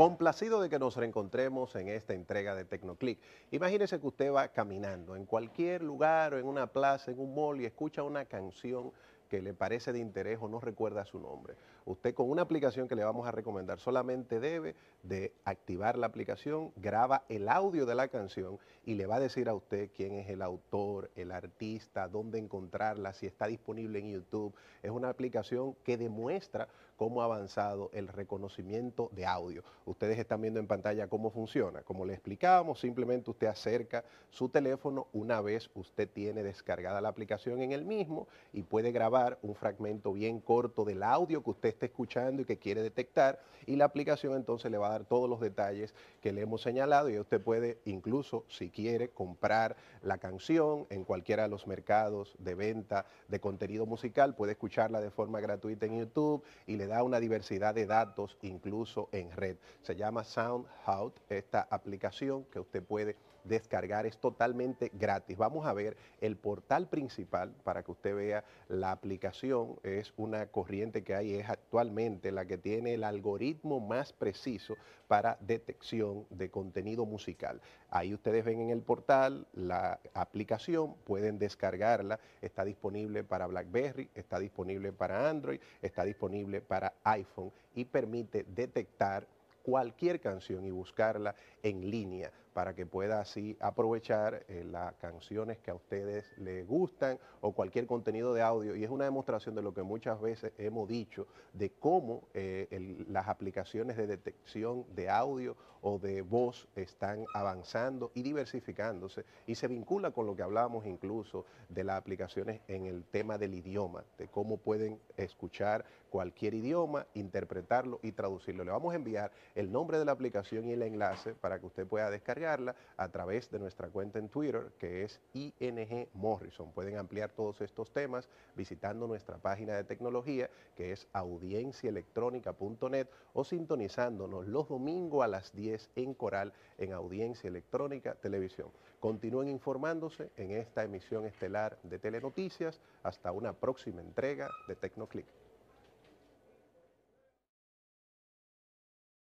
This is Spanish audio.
Complacido de que nos reencontremos en esta entrega de Tecnoclick. Imagínese que usted va caminando en cualquier lugar o en una plaza, en un mall y escucha una canción que le parece de interés o no recuerda su nombre. Usted con una aplicación que le vamos a recomendar solamente debe de activar la aplicación, graba el audio de la canción y le va a decir a usted quién es el autor, el artista, dónde encontrarla, si está disponible en YouTube. Es una aplicación que demuestra cómo ha avanzado el reconocimiento de audio. Ustedes están viendo en pantalla cómo funciona. Como le explicábamos, simplemente usted acerca su teléfono una vez usted tiene descargada la aplicación en el mismo y puede grabar un fragmento bien corto del audio que usted está escuchando y que quiere detectar y la aplicación entonces le va a dar todos los detalles que le hemos señalado y usted puede incluso si quiere comprar la canción en cualquiera de los mercados de venta de contenido musical, puede escucharla de forma gratuita en YouTube y le da una diversidad de datos incluso en red. Se llama SoundHout esta aplicación que usted puede descargar, es totalmente gratis. Vamos a ver el portal principal para que usted vea la aplicación, es una corriente que hay, es actualmente la que tiene el algoritmo más preciso para detección de contenido musical. Ahí ustedes ven en el portal la aplicación, pueden descargarla, está disponible para BlackBerry, está disponible para Android, está disponible para iPhone y permite detectar cualquier canción y buscarla en línea para que pueda así aprovechar eh, las canciones que a ustedes les gustan o cualquier contenido de audio. Y es una demostración de lo que muchas veces hemos dicho, de cómo eh, las aplicaciones de detección de audio o de voz están avanzando y diversificándose. Y se vincula con lo que hablábamos incluso de las aplicaciones en el tema del idioma, de cómo pueden escuchar cualquier idioma, interpretarlo y traducirlo. Le vamos a enviar el nombre de la aplicación y el enlace para que usted pueda descargar a través de nuestra cuenta en Twitter, que es ING Morrison. Pueden ampliar todos estos temas visitando nuestra página de tecnología, que es audienciaelectrónica.net, o sintonizándonos los domingos a las 10 en Coral en Audiencia Electrónica Televisión. Continúen informándose en esta emisión estelar de Telenoticias. Hasta una próxima entrega de TecnoClick.